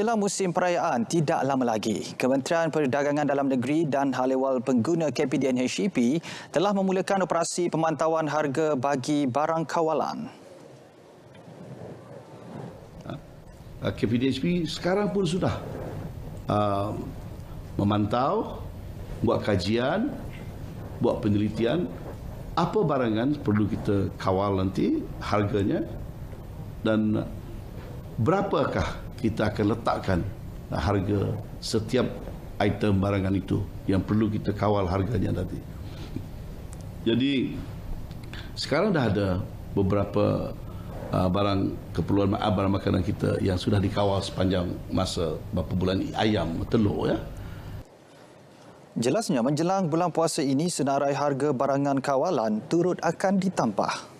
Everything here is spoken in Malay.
Jelang musim perayaan tidak lama lagi, Kementerian Perdagangan Dalam Negeri dan Halewal Pengguna KPDNHEP telah memulakan operasi pemantauan harga bagi barang kawalan. Ah, KPDNHEP sekarang pun sudah um, memantau, buat kajian, buat penelitian apa barangan perlu kita kawal nanti harganya dan berapakah kita akan letakkan harga setiap item barangan itu yang perlu kita kawal harganya nanti. Jadi sekarang dah ada beberapa uh, barang keperluan barang makanan kita yang sudah dikawal sepanjang masa beberapa bulan ayam, telur ya. Jelasnya menjelang bulan puasa ini senarai harga barangan kawalan turut akan ditambah.